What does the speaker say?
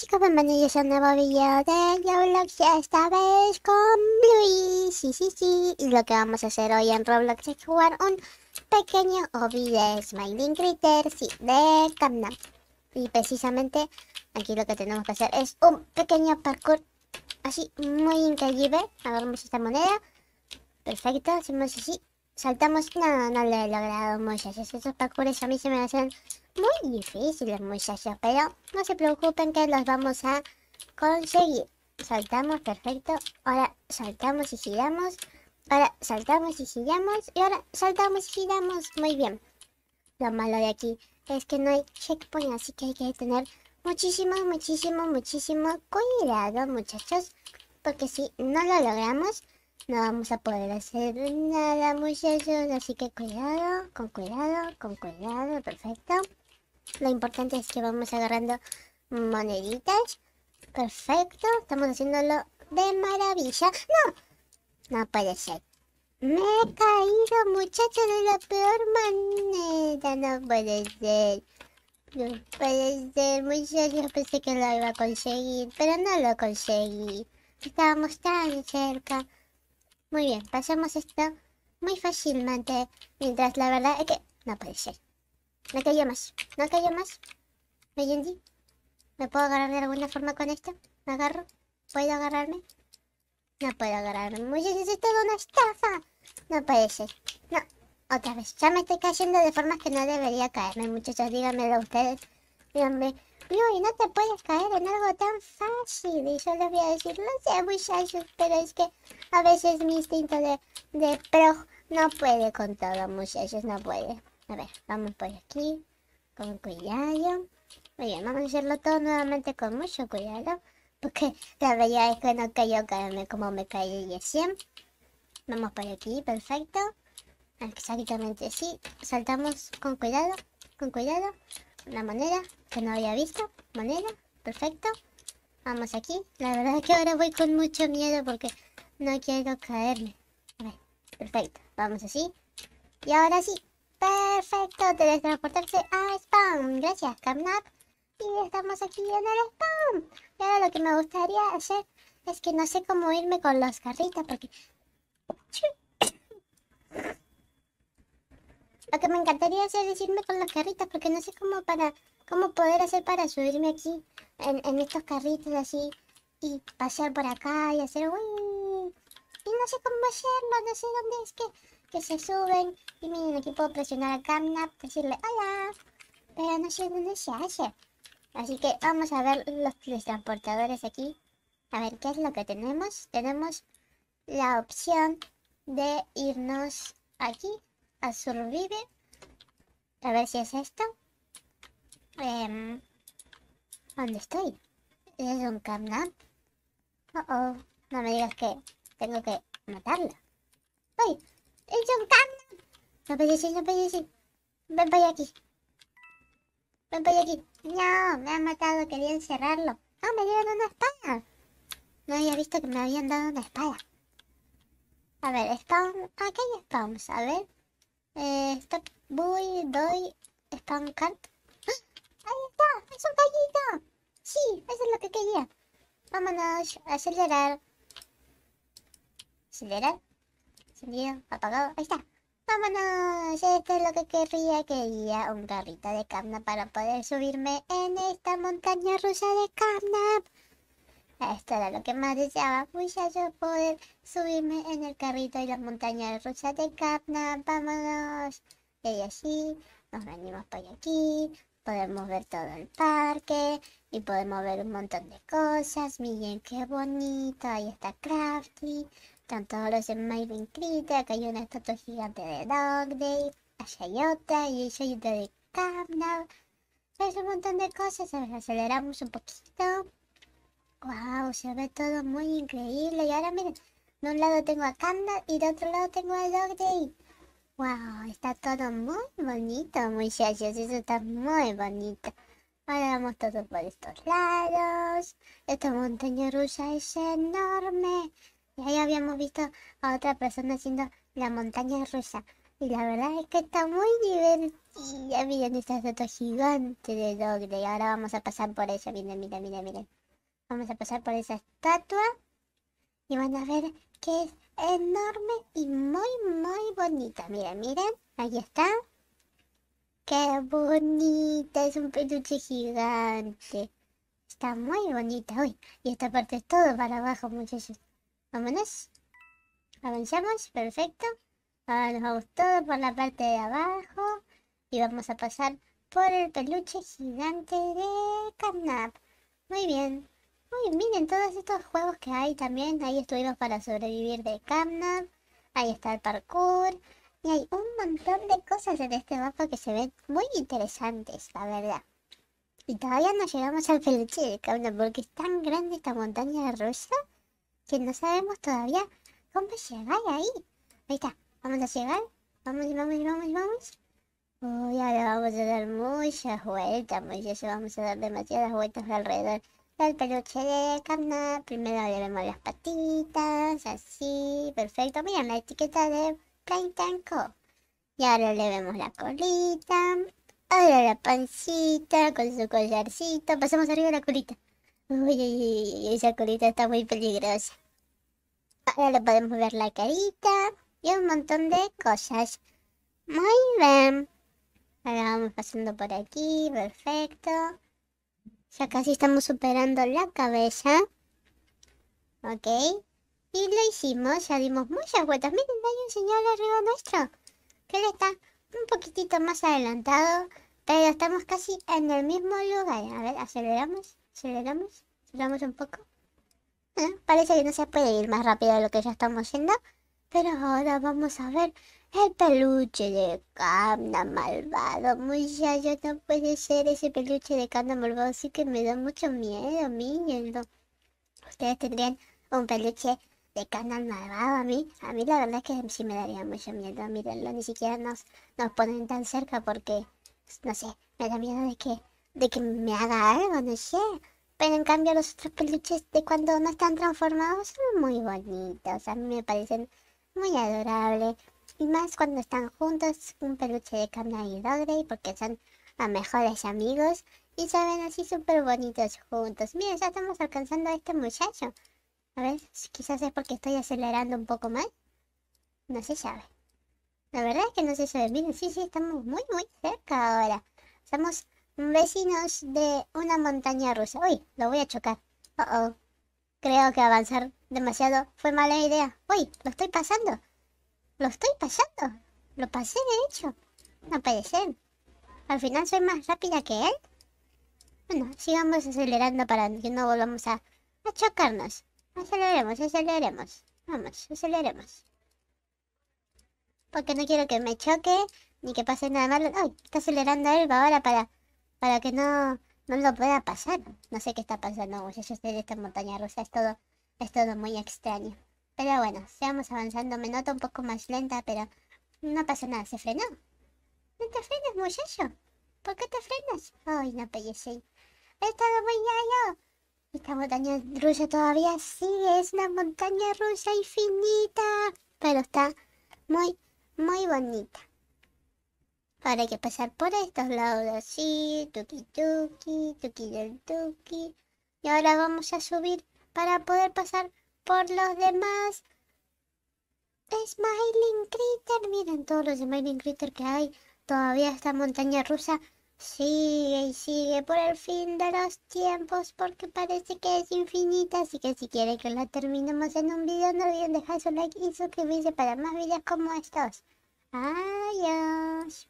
chicos bienvenidos a un nuevo video de Roblox Esta vez con Bluey, sí, sí, sí Y lo que vamos a hacer hoy en Roblox es jugar un pequeño hobby de Smiling Critters, Sí, de Camden. Y precisamente aquí lo que tenemos que hacer es un pequeño parkour Así, muy increíble Agarramos esta moneda Perfecto, hacemos así Saltamos, no, no lo he logrado muchas Esos parkours a mí se me hacen muy difíciles muchachos, pero no se preocupen que los vamos a conseguir. Saltamos, perfecto. Ahora saltamos y giramos. Ahora saltamos y giramos. Y ahora saltamos y giramos. Muy bien. Lo malo de aquí es que no hay checkpoint, así que hay que tener muchísimo, muchísimo, muchísimo cuidado, muchachos. Porque si no lo logramos, no vamos a poder hacer nada, muchachos. Así que cuidado, con cuidado, con cuidado. Perfecto. Lo importante es que vamos agarrando moneditas. Perfecto, estamos haciéndolo de maravilla. ¡No! No puede ser. Me he caído, muchachos, de la peor manera. No puede ser. No puede ser, muchachos. Pensé que lo iba a conseguir, pero no lo conseguí. Estábamos tan cerca. Muy bien, pasamos esto muy fácilmente. Mientras la verdad es que no puede ser. No cayó más. No cayó más. Me ¿Me puedo agarrar de alguna forma con esto? ¿Me agarro? ¿Puedo agarrarme? No puedo agarrarme. Muchachos, esto es una estafa. No puede ser. No. Otra vez. Ya me estoy cayendo de formas que no debería caerme, muchachos. Díganmelo ustedes. Díganme. No, y no te puedes caer en algo tan fácil. Y yo les voy a decir, no sé, muchachos, pero es que a veces mi instinto de, de pro no puede con todo, muchachos, no puede. A ver, vamos por aquí. Con cuidado. Muy vamos a hacerlo todo nuevamente con mucho cuidado. Porque la verdad es que no cayó caerme como me caí 100. Vamos por aquí, perfecto. Exactamente, sí. Saltamos con cuidado, con cuidado. Una moneda que no había visto. Moneda, perfecto. Vamos aquí. La verdad es que ahora voy con mucho miedo porque no quiero caerme. A ver, perfecto. Vamos así. Y ahora sí, Perfecto, teletransportarse a spam. Gracias, Camnap. Y estamos aquí en el spam. Y ahora lo que me gustaría hacer es que no sé cómo irme con los carritos porque... Lo que me encantaría hacer es irme con los carritos porque no sé cómo para cómo poder hacer para subirme aquí en, en estos carritos así y pasear por acá y hacer... Uy, y no sé cómo hacerlo, no sé dónde es que que se suben y miren, aquí puedo presionar a Camnap, decirle hola, pero no sé dónde se hace. Así que vamos a ver los transportadores aquí. A ver, ¿qué es lo que tenemos? Tenemos la opción de irnos aquí a Survive. A ver si es esto. Em, ¿Dónde estoy? ¿Es un camnap? Oh, no me digas que tengo que matarla ¡Ay! un ganan. No puede ser, no puede ser. Ven para aquí. Ven para aquí. No, me han matado, quería encerrarlo. ¡Ah! me dieron una espada. No había visto que me habían dado una espada. A ver, spawn... Aquí hay spawns, a ver. Eh, stop, voy, doy, spawn cart. ¡Ah! ¡Ahí está! ¡Es un payito! Sí, eso es lo que quería. Vámonos, acelerar. Acelerar apagado, ahí está. Vámonos, esto es lo que querría, quería un carrito de carna para poder subirme en esta montaña rusa de carna. Esto era lo que más deseaba, pues yo poder subirme en el carrito y las montañas rusas de carna. vámonos. Y así nos venimos por aquí, podemos ver todo el parque y podemos ver un montón de cosas. Miren qué bonito, ahí está Crafty. Están todos los smiles en acá hay una estatua gigante de Dog Day, allá hay otra, y el hay otra de Camnab. Es un montón de cosas, aceleramos un poquito. Wow, se ve todo muy increíble. Y ahora miren, de un lado tengo a Camnab y de otro lado tengo a Dog Day. Wow, está todo muy bonito, muchachos. Eso está muy bonito. Ahora vamos todos por estos lados. Esta montaña rusa es enorme. Y ahí habíamos visto a otra persona haciendo la montaña rusa. Y la verdad es que está muy divertida. Miren esta estatua gigante de Dogre. Y ahora vamos a pasar por ella. Miren, miren, miren, miren. Vamos a pasar por esa estatua. Y van a ver que es enorme y muy, muy bonita. Miren, miren. Ahí está. ¡Qué bonita! Es un peluche gigante. Está muy bonita. hoy y esta parte es todo para abajo, muchachos. Vámonos. Avanzamos, perfecto. Ahora nos vamos todo por la parte de abajo. Y vamos a pasar por el peluche gigante de Catnap. Muy bien. miren todos estos juegos que hay también. Ahí estuvimos para sobrevivir de Catnap. Ahí está el parkour. Y hay un montón de cosas en este mapa que se ven muy interesantes, la verdad. Y todavía no llegamos al peluche de Catnap porque es tan grande esta montaña rusa que no sabemos todavía cómo llegar ahí. Ahí está, vamos a llegar. Vamos, vamos, vamos, vamos. Uy, ahora vamos a dar muchas vueltas, Ya Vamos a dar demasiadas vueltas alrededor del peluche de carne. Primero le vemos las patitas, así, perfecto. Mira la etiqueta de Plain Tanko. Y ahora le vemos la colita. Ahora la pancita con su collarcito. Pasamos arriba la colita. Uy, esa colita está muy peligrosa. Ahora le podemos ver la carita y un montón de cosas. Muy bien. Ahora vamos pasando por aquí, perfecto. Ya casi estamos superando la cabeza. Ok. Y lo hicimos, ya dimos muchas vueltas. Miren, hay un señor arriba nuestro. Que él está un poquitito más adelantado. Pero estamos casi en el mismo lugar. A ver, aceleramos aceleramos, aceleramos un poco. Ah, parece que no se puede ir más rápido de lo que ya estamos yendo. Pero ahora vamos a ver el peluche de Cana malvado. Muchacho, no puede ser ese peluche de Cana malvado. Así que me da mucho miedo, miñendo Ustedes tendrían un peluche de Cana malvado a mí. A mí la verdad es que sí me daría mucho miedo. mirarlo, ni siquiera nos, nos ponen tan cerca porque, no sé, me da miedo de que de que me haga algo, no sé. Pero en cambio los otros peluches de cuando no están transformados son muy bonitos. A mí me parecen muy adorables. Y más cuando están juntos, un peluche de Camna y y porque son los mejores amigos. Y se ven así súper bonitos juntos. Miren, ya estamos alcanzando a este muchacho. A ver, quizás es porque estoy acelerando un poco más. No se sabe. La verdad es que no se sabe. Miren, sí, sí, estamos muy, muy cerca ahora. Estamos Vecinos de una montaña rusa. Uy, lo voy a chocar. Creo que avanzar demasiado fue mala idea. Uy, lo estoy pasando. Lo estoy pasando. Lo pasé de hecho. No puede Al final soy más rápida que él. Bueno, sigamos acelerando para que no volvamos a, chocarnos. Aceleremos, aceleremos. Vamos, aceleremos. Porque no quiero que me choque ni que pase nada malo. Ay, está acelerando él ahora para para que no, no lo pueda pasar. No sé qué está pasando, muchachos, esta montaña rusa. Es todo, es todo muy extraño. Pero bueno, seguimos avanzando. Me noto un poco más lenta, pero no pasa nada. Se frenó. No te frenes, muchacho. ¿Por qué te frenas? Ay, no, pellecín. He estado muy gallo. Esta montaña rusa todavía sigue. Es una montaña rusa infinita. Pero está muy, muy bonita. Ahora hay que pasar por estos lados así, tuki tuki, tuki del tuki. Y ahora vamos a subir para poder pasar por los demás. Smiling Critter, miren todos los Smiling Critter que hay. Todavía esta montaña rusa sigue y sigue por el fin de los tiempos porque parece que es infinita. Así que si quieren que la terminemos en un video, no olviden dejar su like y suscribirse para más videos como estos. Adiós.